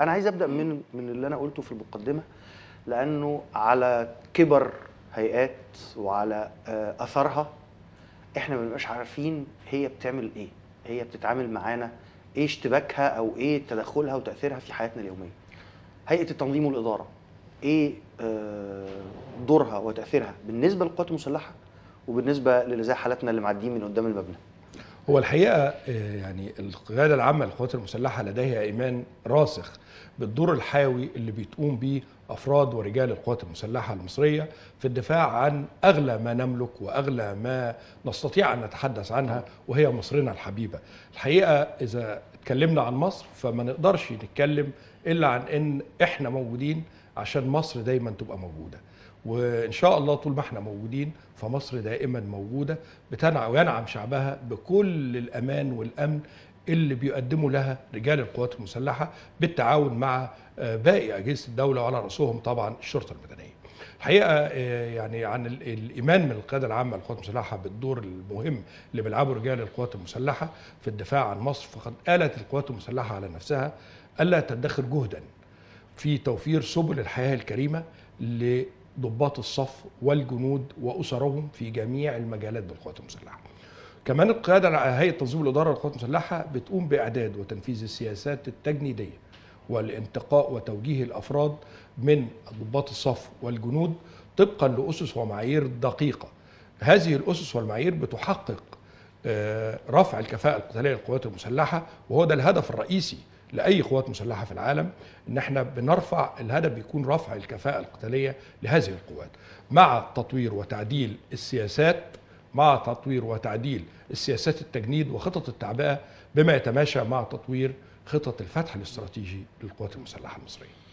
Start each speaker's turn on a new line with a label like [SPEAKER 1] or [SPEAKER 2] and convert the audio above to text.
[SPEAKER 1] انا عايز ابدا من من اللي انا قلته في المقدمه لانه على كبر هيئات وعلى آه، اثرها احنا ما بنبقاش عارفين هي بتعمل ايه هي بتتعامل معانا ايه اشتباكها او ايه تدخلها وتاثيرها في حياتنا اليوميه هيئه التنظيم والاداره ايه آه، دورها وتاثيرها بالنسبه للقوات المسلحه وبالنسبه للي زي حالاتنا اللي معديين من قدام المبنى
[SPEAKER 2] هو الحقيقه آه، يعني القياده العامه للقوات المسلحه لديها ايمان راسخ بالدور الحيوي اللي بتقوم به افراد ورجال القوات المسلحه المصريه في الدفاع عن اغلى ما نملك واغلى ما نستطيع ان نتحدث عنها وهي مصرنا الحبيبه. الحقيقه اذا اتكلمنا عن مصر فما نقدرش نتكلم الا عن ان احنا موجودين عشان مصر دايما تبقى موجوده. وان شاء الله طول ما احنا موجودين فمصر دائما موجوده بتنعم وينعم شعبها بكل الامان والامن اللي بيقدمه لها رجال القوات المسلحه بالتعاون مع آه، باقي اجهزه الدوله وعلى راسهم طبعا الشرطه المدنيه. الحقيقه آه، يعني عن الايمان من القياده العامه للقوات المسلحه بالدور المهم اللي بيلعبه رجال القوات المسلحه في الدفاع عن مصر فقد قالت القوات المسلحه على نفسها الا تدخر جهدا في توفير سبل الحياه الكريمه ضباط الصف والجنود واسرهم في جميع المجالات بالقوات المسلحه. كمان القياده هيئه تنظيم الاداره للقوات المسلحه بتقوم باعداد وتنفيذ السياسات التجنيديه والانتقاء وتوجيه الافراد من ضباط الصف والجنود طبقا لاسس ومعايير دقيقه. هذه الاسس والمعايير بتحقق آه، رفع الكفاءه القتاليه للقوات المسلحه وهو ده الهدف الرئيسي لاي قوات مسلحه في العالم ان احنا بنرفع الهدف بيكون رفع الكفاءه القتاليه لهذه القوات مع تطوير وتعديل السياسات مع تطوير وتعديل السياسات التجنيد وخطط التعبئه بما يتماشى مع تطوير خطط الفتح الاستراتيجي للقوات المسلحه المصريه